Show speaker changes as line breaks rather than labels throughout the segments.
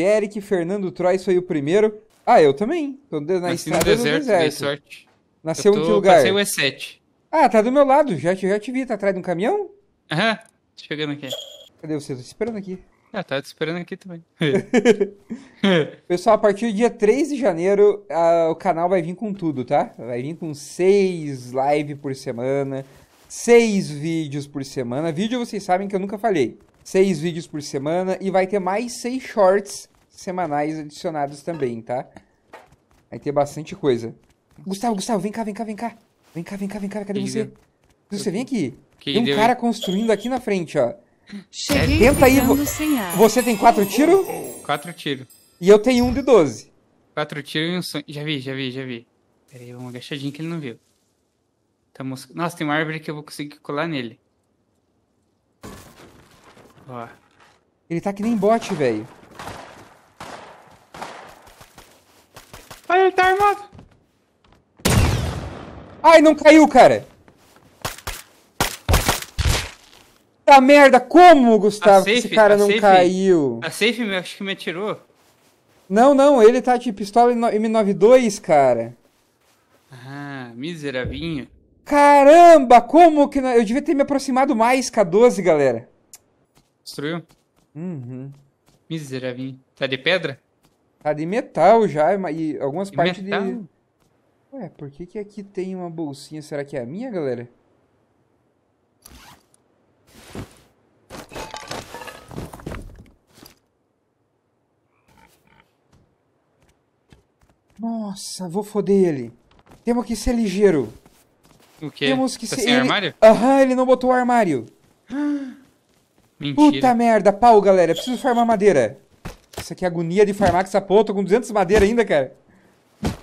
Eric, Fernando Trois foi o primeiro. Ah, eu também. Tô na Nasci estrada no deserto, deserto. Dei sorte. Nasceu em que lugar? Passei o E7. Ah, tá do meu lado. Já, já te vi. Tá atrás de um caminhão?
Aham. Tô chegando aqui. Cadê você? Tô te esperando aqui. Ah, tá te esperando aqui também.
Pessoal, a partir do dia 3 de janeiro, a, o canal vai vir com tudo, tá? Vai vir com 6 lives por semana, 6 vídeos por semana. Vídeo vocês sabem que eu nunca falei seis vídeos por semana e vai ter mais seis shorts semanais adicionados também, tá? Vai ter bastante coisa. Gustavo, Gustavo, vem cá, vem cá, vem cá. Vem cá, vem cá, vem cá, cadê você? Deu? Você vem aqui. tem um deu? cara construindo aqui na frente, ó. Cheguei Tenta aí. Vo... Você tem quatro tiros? Quatro tiros. E eu tenho um de doze.
Quatro tiros e um sonho. Já vi, já vi, já vi. Pera aí, vamos agachadinho que ele não viu. Tamo... Tá Nossa, tem uma árvore que eu vou conseguir colar nele.
Ó. Ele tá que nem bot, velho. Ai, ele tá armado. Ai, não caiu, cara. Tá merda, como, Gustavo, safe, esse cara não safe, caiu?
A safe acho que me atirou.
Não, não, ele tá de pistola M92, cara.
Ah, miseravinho.
Caramba, como que... Não... Eu devia ter me aproximado mais, K12, galera.
Destruiu? Uhum. Miserável. Tá de
pedra? Tá de metal já, e algumas de partes metal? de... Ué, por que que aqui tem uma bolsinha? Será que é a minha, galera? Nossa, vou foder ele. Temos que ser ligeiro. O quê? Temos que tá ser... sem ele... armário? Aham, ele não botou o armário. Mentira. Puta merda, pau, galera. Preciso farmar madeira. Isso aqui é agonia de farmar com essa porra. Tô com 200 madeira ainda, cara.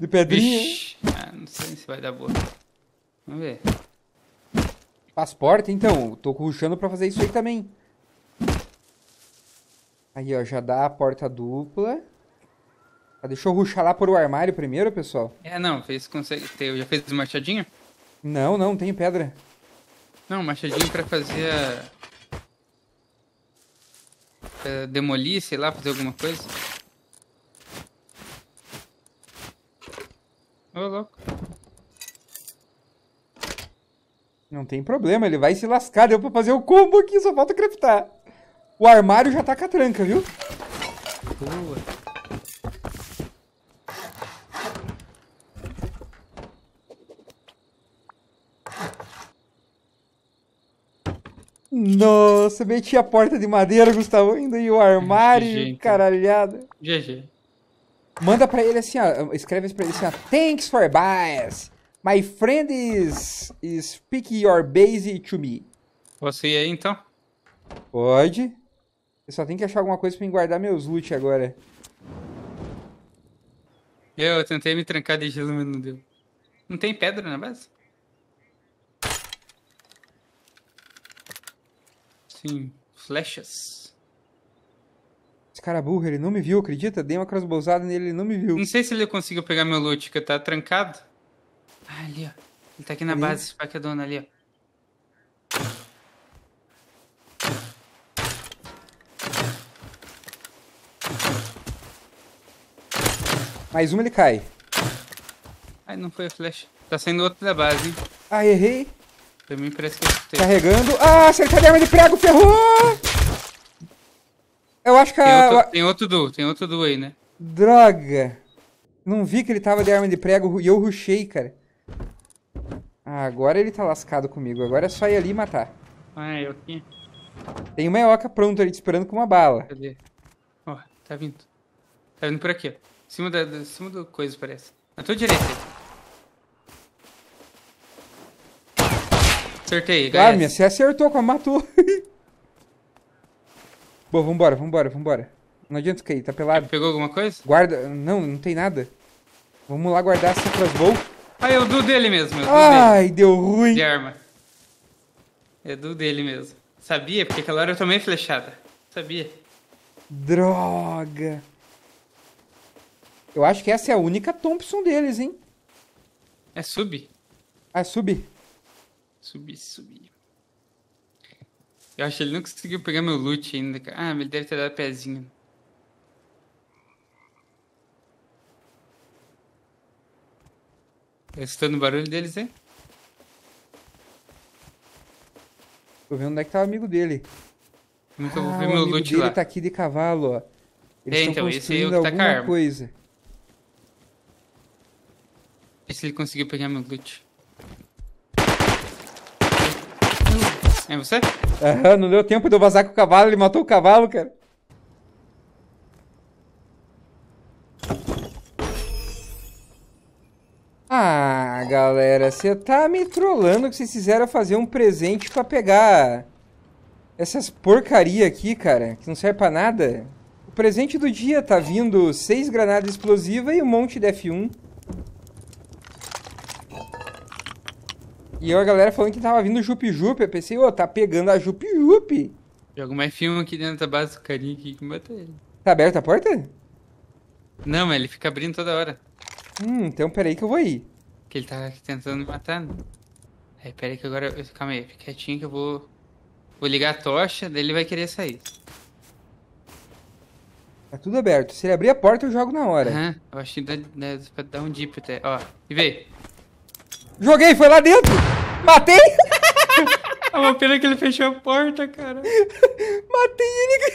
De pedrinha. Ah, não
sei se vai dar boa.
Vamos ver. Passporta, então. Tô ruxando pra fazer isso aí também. Aí, ó. Já dá a porta dupla. Ah, deixa eu ruxar lá por o armário primeiro, pessoal.
É, não. Fez, consegue... ter? já fez machadinho?
Não, não. Tem pedra.
Não, machadinho pra fazer a... Eh, demolir, sei lá, fazer alguma coisa. Ô, louco.
Não tem problema, ele vai se lascar. Deu pra fazer o combo aqui, só falta craftar. O armário já tá com a tranca, viu?
Boa.
Nossa, você metia a porta de madeira, Gustavo, ainda e o armário, GG, então. caralhada. GG. Manda pra ele assim, ó, escreve pra ele assim, ó, thanks for bias. My friend is, is pick your base to me.
Você aí, então?
Pode. Eu só tenho que achar alguma coisa pra guardar meus loot agora.
Eu, eu tentei me trancar de gelo, mas não deu. Não tem pedra na base? Sim, flechas.
Esse cara é burro, ele não me viu, acredita? Dei uma crossbowzada nele, ele não me viu.
Não sei se ele conseguiu pegar meu loot, que tá trancado. Ah, ali, ó. Ele tá aqui na tá ali. base, paquedona é ali, ó.
Mais uma ele cai.
Ai, não foi a flecha. Tá saindo outro da base, hein? Ah, errei. Também parece que eu Carregando.
Ah, acertei a arma de prego, ferrou! Eu acho que a...
Tem outro, tem outro duo, tem outro
duo aí, né? Droga! Não vi que ele tava de arma de prego e eu rushei, cara. Ah, agora ele tá lascado comigo. Agora é só ir ali e matar. Ah, é, eu aqui. Tem uma eoca pronta ali te esperando com uma bala. Cadê? Ó, oh, tá vindo.
Tá vindo por aqui, ó. Em cima da, da, cima do coisa, parece. Na tua direita. Acertei, galera. Ah, minha, você
acertou, a matou. Bom, vambora, vambora, vambora. Não adianta cair, tá pelado. Pegou alguma coisa? Guarda. Não, não tem nada. Vamos lá guardar essa crossbow. Ah, eu
é do dele mesmo. Eu é Ai, dele.
deu ruim. De
arma. É do dele mesmo. Sabia, porque aquela hora eu tomei flechada. Sabia.
Droga. Eu acho que essa é a única Thompson deles, hein? É sub? Ah, é sub?
Subir, subir. Eu acho que ele não conseguiu pegar meu loot ainda, Ah, Ah, ele deve ter dado pezinho. Tá escutando o barulho deles, hein?
Tô vendo onde é que tá o amigo dele. que ah, vou ver meu loot dele lá. tá aqui de cavalo, ó. Eles é, então, esse é o que tá com a arma. coisa.
Vê se ele conseguiu pegar meu loot. É
você? Aham, não deu tempo de eu vazar com o cavalo, ele matou o cavalo, cara. Ah, galera, você tá me trollando que vocês fizeram fazer um presente pra pegar essas porcaria aqui, cara, que não serve pra nada. O presente do dia tá vindo seis granadas explosivas e um monte de F1. E a galera falando que tava vindo jup-jup. Eu pensei, ô, oh, tá pegando a jup-jup.
Joga mais filme aqui dentro da base do carinha aqui que mata ele.
Tá aberta a porta?
Não, mas ele fica abrindo toda hora.
Hum, então peraí que eu vou ir. Que ele
tá tentando me matar. Né? Aí, peraí que agora... Eu... Calma aí, fica quietinho que eu vou... Vou ligar
a tocha, daí ele vai querer sair. Tá tudo aberto. Se ele abrir a porta, eu jogo na hora. Aham,
eu acho que dá, dá pra dar um dip até. Ó, e vê.
Joguei, foi lá dentro. Matei. É uma pena que ele fechou a porta, cara. Matei ele.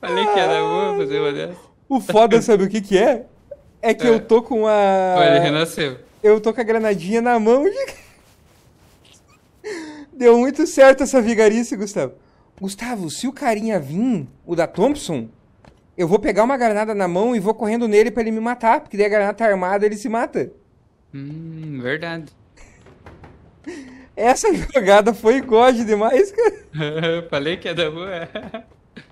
Falei que era bom ah. fazer uma dessa.
O foda, sabe o que que é? É que é. eu tô com a... Foi ele renasceu. Eu tô com a granadinha na mão de... Deu muito certo essa vigarice, Gustavo. Gustavo, se o carinha vir, o da Thompson, eu vou pegar uma granada na mão e vou correndo nele para ele me matar, porque daí a granada tá armada ele se mata.
Hum, verdade.
Essa jogada foi gode demais,
cara. Falei que é da boa.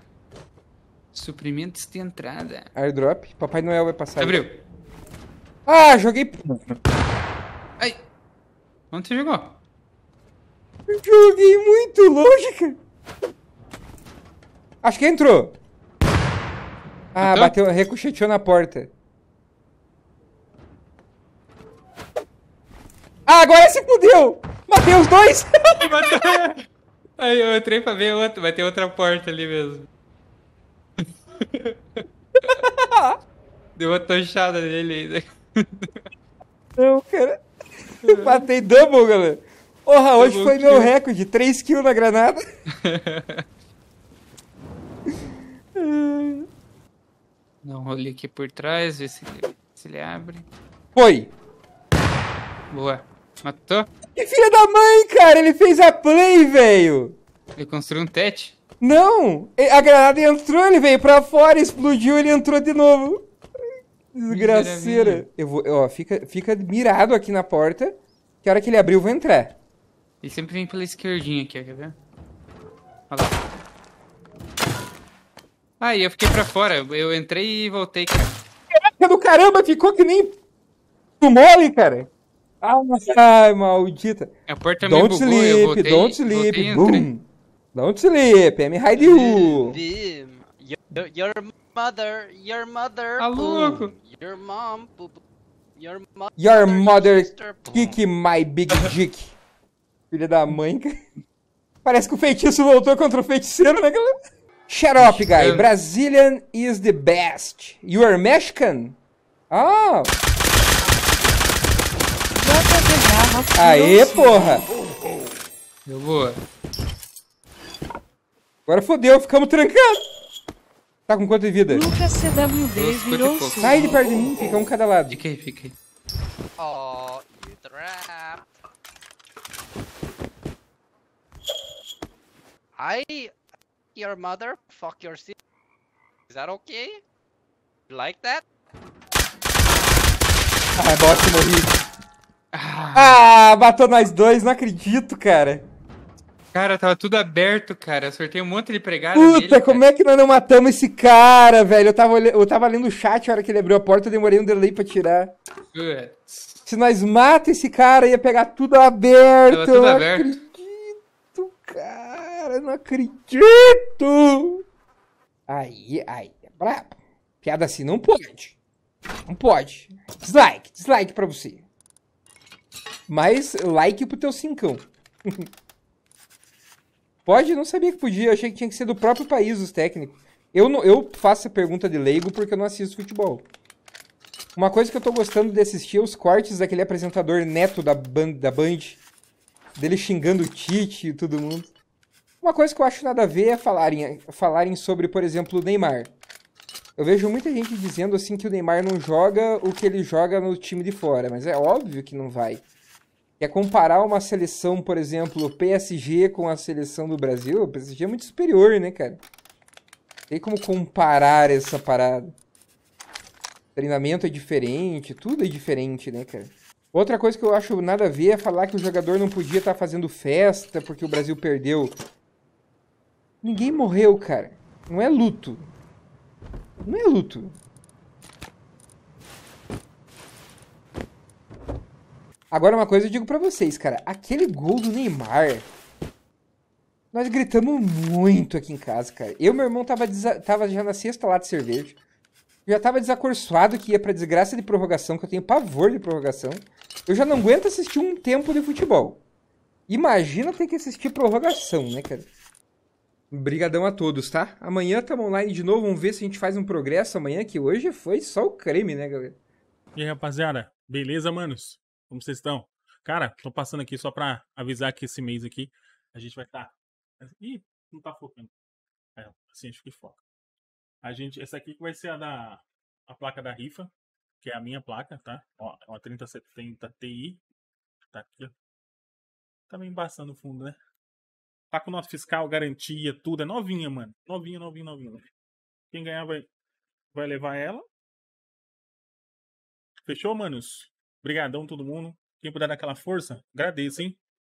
Suprimentos de entrada.
Airdrop. Papai Noel vai passar. Abriu. Ah, joguei.
Ai. Onde você jogou?
Joguei muito longe, cara. Acho que entrou. Ah, então... bateu, ricocheteou na porta. Ah, agora se fudeu! Matei os dois!
Aí eu entrei pra ver outro, vai ter outra porta ali mesmo. Deu uma tochada nele
ainda. Não, cara. É. Matei double, galera. Porra, hoje foi meu recorde, 3 kills na granada.
Dá um rolê aqui por trás, ver se ele, se ele abre. Foi! Boa. Matou?
Que filha da mãe, cara! Ele fez a play, velho!
Ele construiu um tete?
Não! A granada entrou, ele veio pra fora, explodiu, ele entrou de novo. Desgraceira. Eu vou, ó, fica, fica mirado aqui na porta. Que a hora que ele abrir, eu vou entrar.
Ele sempre vem pela esquerdinha aqui, quer ver? Olha lá. Ah, e eu fiquei pra fora. Eu entrei e voltei, cara.
Caraca do caramba, ficou que nem do mole, cara. Ah, ai, maldita. A porta don't me bugou, sleep, eu voltei, don't sleep, boom. Don't sleep, I'm hide you. Your,
mother, your mother. Tá louco. Your mom,
Your mother, your mother kick my big dick. Filha da mãe, cara. Parece que o feitiço voltou contra o feiticeiro, né, galera? Shut up, guy. Brazilian is the best. You are Mexican? Oh. Aê, porra. Eu vou. Agora fodeu, ficamos trancados. Tá com quanto de vida? Lucas CWD virou Sai de perto de mim, fica um cada lado.
Fica aí, fica aí.
Oh, you trap.
Ai your mother, fuck your sister. Is that okay? You like that?
Ah, é bosta, morri. Ah. ah, matou nós dois, não acredito, cara.
Cara, tava tudo aberto, cara. Eu um monte de pregada. Puta,
como cara. é que nós não matamos esse cara, velho? Eu tava, eu tava lendo o chat a hora que ele abriu a porta, eu demorei um delay pra tirar. Good. Se nós matamos esse cara, ia pegar tudo aberto. Tava tudo aberto. Acredito, cara cara, não acredito! Aí, aí, é brabo. Piada assim não pode. Não pode. Dislike, dislike pra você. Mas like pro teu cincão. pode? não sabia que podia. Eu achei que tinha que ser do próprio país os técnicos. Eu, não, eu faço a pergunta de leigo porque eu não assisto futebol. Uma coisa que eu tô gostando de assistir é os cortes daquele apresentador neto da, band, da Band. Dele xingando o Tite e todo mundo. Uma coisa que eu acho nada a ver é falarem, falarem sobre, por exemplo, o Neymar. Eu vejo muita gente dizendo assim que o Neymar não joga o que ele joga no time de fora, mas é óbvio que não vai. É comparar uma seleção, por exemplo, PSG com a seleção do Brasil, o PSG é muito superior, né, cara? Tem como comparar essa parada. O treinamento é diferente, tudo é diferente, né, cara? Outra coisa que eu acho nada a ver é falar que o jogador não podia estar tá fazendo festa porque o Brasil perdeu. Ninguém morreu, cara. Não é luto. Não é luto. Agora uma coisa eu digo para vocês, cara. Aquele gol do Neymar. Nós gritamos muito aqui em casa, cara. Eu e meu irmão tava, tava já na sexta lá de cerveja. já tava desacorçoado que ia pra desgraça de prorrogação, que eu tenho pavor de prorrogação. Eu já não aguento assistir um tempo de futebol. Imagina ter que assistir prorrogação, né, cara? Brigadão a todos, tá? Amanhã tamo online de novo, vamos ver se a gente faz um progresso amanhã, que hoje foi só o creme, né, galera? E aí, rapaziada? Beleza, manos? Como vocês estão? Cara, tô passando aqui só pra avisar que esse mês aqui a gente vai estar... Tá... Ih, não tá focando. É, assim, acho que foca. A gente... Essa aqui que vai ser a da... A placa da rifa, que é a minha placa, tá? Ó, é uma 3070 Ti. Tá aqui, ó. Tá meio embaçando o fundo, né? Tá com nota fiscal, garantia, tudo. É novinha, mano. Novinha, novinha, novinha. Quem ganhar vai, vai levar ela. Fechou, manos? Obrigadão todo mundo. Quem puder dar aquela força, agradeço, hein?